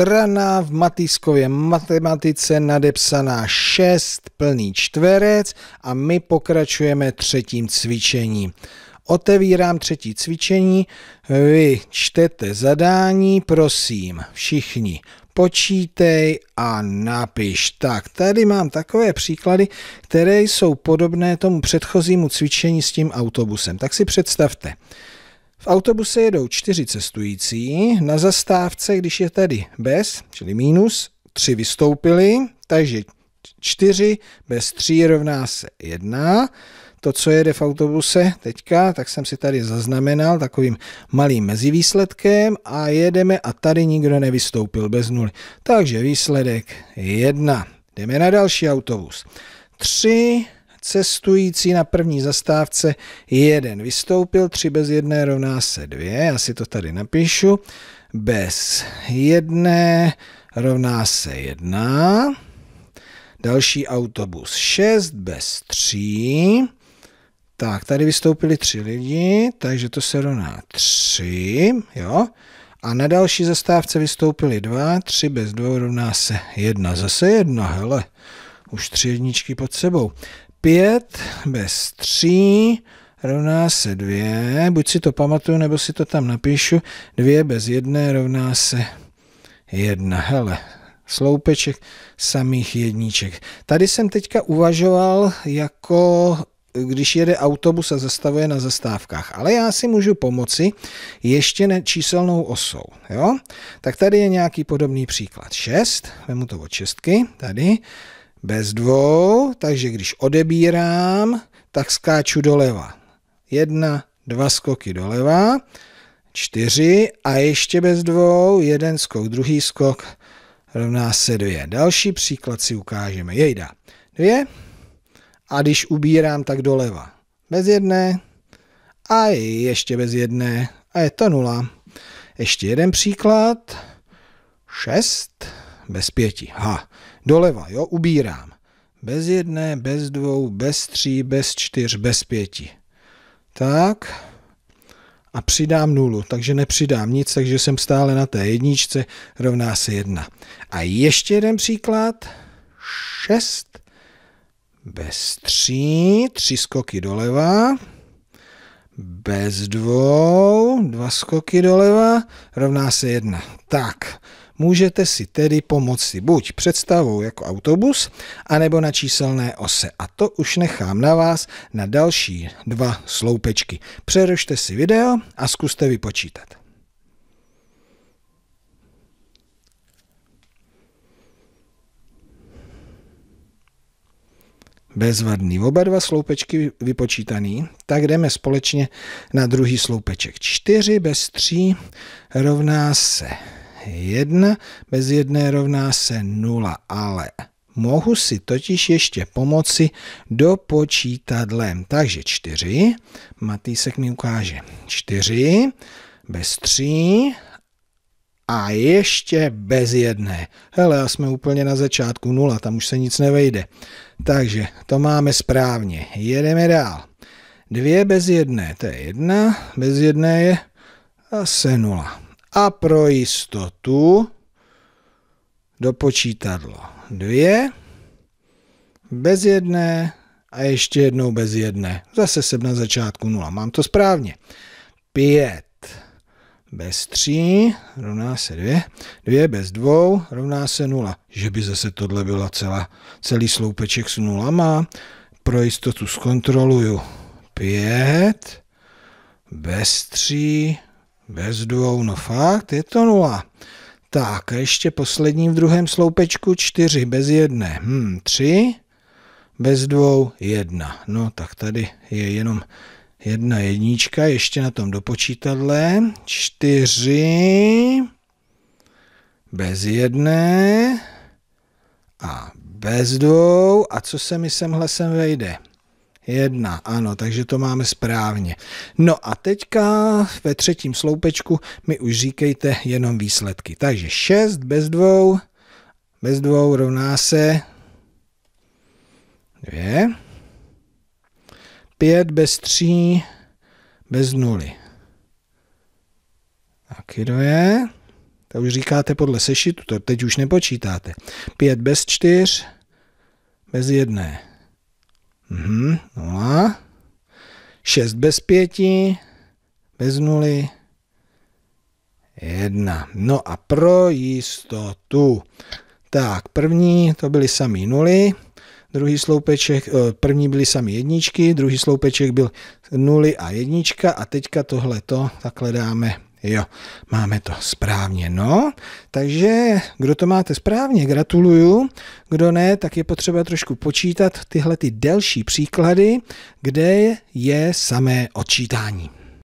strana, v Matýskově matematice nadepsaná 6, plný čtverec a my pokračujeme třetím cvičením. Otevírám třetí cvičení, vy čtete zadání, prosím, všichni počítej a napiš. Tak, tady mám takové příklady, které jsou podobné tomu předchozímu cvičení s tím autobusem. Tak si představte. V autobuse jedou čtyři cestující, na zastávce, když je tedy bez, čili mínus, tři vystoupili, takže čtyři bez tří rovná se jedna. To, co jede v autobuse teďka, tak jsem si tady zaznamenal takovým malým mezivýsledkem a jedeme a tady nikdo nevystoupil bez nuly. Takže výsledek jedna. Jdeme na další autobus. Tři cestující na první zastávce, jeden vystoupil, tři bez jedné rovná se dvě, já si to tady napíšu, bez jedné rovná se jedna, další autobus šest bez tří. tak tady vystoupili tři lidi, takže to se rovná tři, jo, a na další zastávce vystoupili dva, tři bez dvou rovná se jedna, zase jedna, hele, už tři jedničky pod sebou. 5 bez 3 rovná se 2, buď si to pamatuju, nebo si to tam napíšu, 2 bez 1 rovná se 1. Hele, sloupeček samých jedniček. Tady jsem teďka uvažoval jako když jede autobus a zastavuje na zastávkách. Ale já si můžu pomoci ještě číselnou osou. Jo? Tak tady je nějaký podobný příklad. 6, vemu to od šestky, tady bez dvou, takže když odebírám, tak skáču doleva. Jedna, dva skoky doleva, čtyři a ještě bez dvou, jeden skok, druhý skok, rovná se dvě. Další příklad si ukážeme. Jejda. Dvě. A když ubírám, tak doleva. Bez jedné. A ještě bez jedné. A je to nula. Ještě jeden příklad. Šest. Bez pěti. Ha. Doleva, jo, ubírám. Bez jedné, bez dvou, bez tří, bez čtyř, bez pěti. Tak. A přidám nulu, takže nepřidám nic, takže jsem stále na té jedničce, rovná se jedna. A ještě jeden příklad. Šest. Bez tří, tři skoky doleva. Bez dvou, dva skoky doleva, rovná se jedna. Tak, Můžete si tedy pomoci buď představou jako autobus, anebo na číselné ose. A to už nechám na vás na další dva sloupečky. Přerušte si video a zkuste vypočítat. bezvadný. Oba dva sloupečky vypočítaný, tak jdeme společně na druhý sloupeček. 4 bez 3 rovná se 1 bez 1 rovná se 0, ale mohu si totiž ještě pomoci dopočítadlem. Takže 4, Matýsek mi ukáže 4 bez 3 a ještě bez 1. Hele, a jsme úplně na začátku 0, tam už se nic nevejde. Takže to máme správně. Jedeme dál. 2 bez 1, to je 1, bez 1 je zase nula a pro jistotu dopočítadlo dvě, bez jedné a ještě jednou bez jedné. Zase jsem na začátku nula. Mám to správně. Pět bez tří rovná se dvě, dvě bez dvou rovná se nula. Že by zase tohle byla celá, celý sloupeček s nulama. Pro jistotu zkontroluju. Pět bez tří bez dvou, no fakt, je to nula. Tak, a ještě poslední v druhém sloupečku, čtyři, bez jedné, hm, tři, bez dvou, jedna. No, tak tady je jenom jedna jednička, ještě na tom dopočítadle, čtyři, bez jedné a bez dvou. A co se mi semhle sem vejde? Jedna, ano, takže to máme správně. No a teďka ve třetím sloupečku mi už říkejte jenom výsledky. Takže 6 bez dvou, bez dvou rovná se 2, 5 bez 3, bez nuly. Taky to je. To už říkáte podle sešitu, to teď už nepočítáte. 5 bez 4, bez jedné. Mhm, 6 no bez 5, bez 0, 1. No a pro jistotu. Tak, první to byly samý nuly, druhý sloupeček, eh, první byly samý jedničky, druhý sloupeček byl nuly a jednička a teďka tohleto takhle dáme Jo, máme to správně. No, takže kdo to máte správně, gratuluju. Kdo ne, tak je potřeba trošku počítat tyhle ty delší příklady, kde je samé odčítání.